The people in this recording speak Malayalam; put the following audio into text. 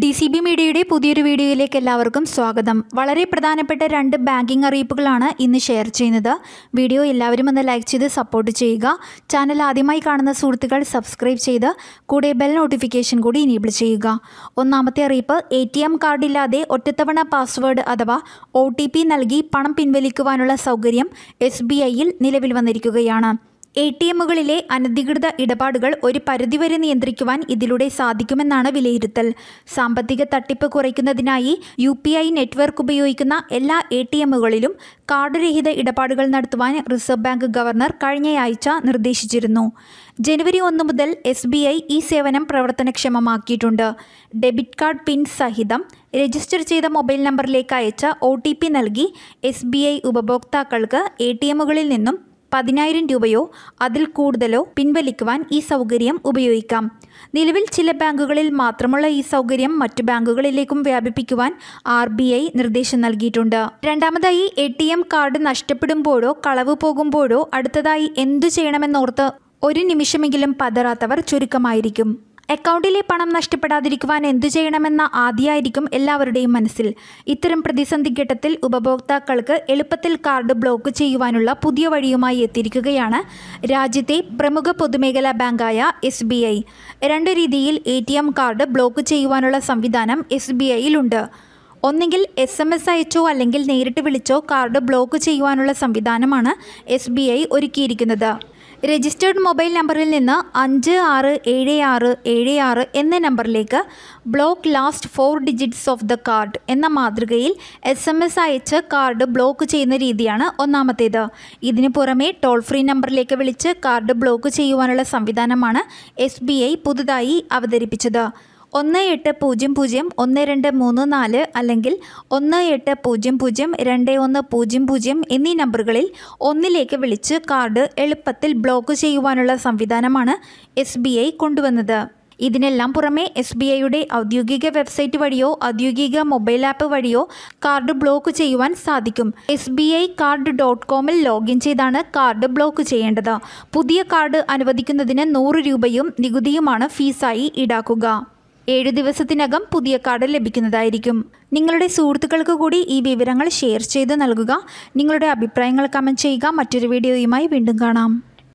ഡി സി ബി മീഡിയയുടെ പുതിയൊരു വീഡിയോയിലേക്ക് എല്ലാവർക്കും സ്വാഗതം വളരെ പ്രധാനപ്പെട്ട രണ്ട് ബാങ്കിംഗ് അറിയിപ്പുകളാണ് ഇന്ന് ഷെയർ ചെയ്യുന്നത് വീഡിയോ എല്ലാവരും ഒന്ന് ലൈക്ക് ചെയ്ത് സപ്പോർട്ട് ചെയ്യുക ചാനൽ ആദ്യമായി കാണുന്ന സുഹൃത്തുക്കൾ സബ്സ്ക്രൈബ് ചെയ്ത് കൂടെ ബെൽ നോട്ടിഫിക്കേഷൻ കൂടി ഇനേബിൾ ചെയ്യുക ഒന്നാമത്തെ അറിയിപ്പ് എ ടി എം കാർഡില്ലാതെ ഒറ്റത്തവണ പാസ്വേഡ് അഥവാ ഒ ടി പി നൽകി പണം പിൻവലിക്കുവാനുള്ള സൗകര്യം എസ് ബി ഐയിൽ നിലവിൽ വന്നിരിക്കുകയാണ് എ ടി എമ്മുകളിലെ അനധികൃത ഇടപാടുകൾ ഒരു പരിധിവരെ നിയന്ത്രിക്കുവാൻ ഇതിലൂടെ സാധിക്കുമെന്നാണ് വിലയിരുത്തൽ സാമ്പത്തിക തട്ടിപ്പ് കുറയ്ക്കുന്നതിനായി യു പി ഐ നെറ്റ്വർക്ക് ഉപയോഗിക്കുന്ന എല്ലാ എ ടി എമ്മുകളിലും കാർഡുരഹിത ഇടപാടുകൾ നടത്തുവാൻ റിസർവ് ബാങ്ക് ഗവർണർ കഴിഞ്ഞയാഴ്ച നിർദ്ദേശിച്ചിരുന്നു ജനുവരി ഒന്ന് മുതൽ എസ് ബി ഐ ഈ സേവനം പ്രവർത്തനക്ഷമമാക്കിയിട്ടുണ്ട് ഡെബിറ്റ് കാർഡ് പിൻ സഹിതം രജിസ്റ്റർ ചെയ്ത മൊബൈൽ നമ്പറിലേക്ക് അയച്ച ഒ ടി പി നൽകി എസ് ബി ഐ ഉപഭോക്താക്കൾക്ക് എ ടി എമ്മുകളിൽ നിന്നും പതിനായിരം രൂപയോ അതിൽ കൂടുതലോ പിൻവലിക്കുവാൻ ഈ സൗകര്യം ഉപയോഗിക്കാം നിലവിൽ ചില ബാങ്കുകളിൽ മാത്രമുള്ള ഈ സൗകര്യം മറ്റു ബാങ്കുകളിലേക്കും വ്യാപിപ്പിക്കുവാൻ ആർ ബി ഐ നിർദ്ദേശം നൽകിയിട്ടുണ്ട് രണ്ടാമതായി എ ടി എം കാർഡ് നഷ്ടപ്പെടുമ്പോഴോ കളവ് പോകുമ്പോഴോ അടുത്തതായി എന്തു ചെയ്യണമെന്നോർത്ത് ഒരു നിമിഷമെങ്കിലും പതറാത്തവർ ചുരുക്കമായിരിക്കും അക്കൗണ്ടിലെ പണം നഷ്ടപ്പെടാതിരിക്കുവാൻ എന്തു ചെയ്യണമെന്ന ആദ്യമായിരിക്കും എല്ലാവരുടെയും മനസ്സിൽ ഇത്തരം പ്രതിസന്ധി ഘട്ടത്തിൽ ഉപഭോക്താക്കൾക്ക് എളുപ്പത്തിൽ കാർഡ് ബ്ലോക്ക് ചെയ്യുവാനുള്ള പുതിയ വഴിയുമായി എത്തിയിരിക്കുകയാണ് രാജ്യത്തെ പ്രമുഖ പൊതുമേഖലാ ബാങ്കായ എസ് ബി ഐ രണ്ട് രീതിയിൽ A T M card block ചെയ്യുവാനുള്ള സംവിധാനം എസ് ബി ഐയിലുണ്ട് ഒന്നെങ്കിൽ എസ് എം എസ് അയച്ചോ അല്ലെങ്കിൽ നേരിട്ട് വിളിച്ചോ കാർഡ് ബ്ലോക്ക് ചെയ്യുവാനുള്ള സംവിധാനമാണ് എസ് ബി ഐ ഒരുക്കിയിരിക്കുന്നത് രജിസ്റ്റേർഡ് മൊബൈൽ നമ്പറിൽ നിന്ന് അഞ്ച് ആറ് ഏഴ് ആറ് ഏഴ് ആറ് എന്ന നമ്പറിലേക്ക് block last four digits of the card എന്ന മാതൃകയിൽ എസ് എം എസ് അയച്ച് കാർഡ് ബ്ലോക്ക് ചെയ്യുന്ന രീതിയാണ് ഒന്നാമത്തേത് ഇതിനു പുറമെ ടോൾ ഫ്രീ നമ്പറിലേക്ക് വിളിച്ച് കാർഡ് ബ്ലോക്ക് ചെയ്യുവാനുള്ള സംവിധാനമാണ് എസ് പുതുതായി അവതരിപ്പിച്ചത് ഒന്ന് എട്ട് പൂജ്യം പൂജ്യം ഒന്ന് രണ്ട് മൂന്ന് നാല് അല്ലെങ്കിൽ ഒന്ന് എട്ട് പൂജ്യം പൂജ്യം രണ്ട് ഒന്ന് പൂജ്യം പൂജ്യം എന്നീ നമ്പറുകളിൽ ഒന്നിലേക്ക് വിളിച്ച് കാർഡ് എളുപ്പത്തിൽ ബ്ലോക്ക് ചെയ്യുവാനുള്ള സംവിധാനമാണ് എസ് ബി ഐ കൊണ്ടുവന്നത് ഇതിനെല്ലാം പുറമെ എസ് ബി ഐയുടെ ഔദ്യോഗിക വെബ്സൈറ്റ് വഴിയോ ഔദ്യോഗിക മൊബൈൽ ആപ്പ് വഴിയോ കാർഡ് ബ്ലോക്ക് ചെയ്യുവാൻ സാധിക്കും S B I card dot കോമിൽ ലോഗിൻ ചെയ്താണ് കാർഡ് ബ്ലോക്ക് ചെയ്യേണ്ടത് പുതിയ കാർഡ് അനുവദിക്കുന്നതിന് നൂറ് രൂപയും നികുതിയുമാണ് ഫീസായി ഈടാക്കുക ഏഴു ദിവസത്തിനകം പുതിയ കാർഡ് ലഭിക്കുന്നതായിരിക്കും നിങ്ങളുടെ സുഹൃത്തുക്കൾക്ക് കൂടി ഈ വിവരങ്ങൾ ഷെയർ ചെയ്ത് നൽകുക നിങ്ങളുടെ അഭിപ്രായങ്ങൾ കമൻറ്റ് ചെയ്യുക മറ്റൊരു വീഡിയോയുമായി വീണ്ടും കാണാം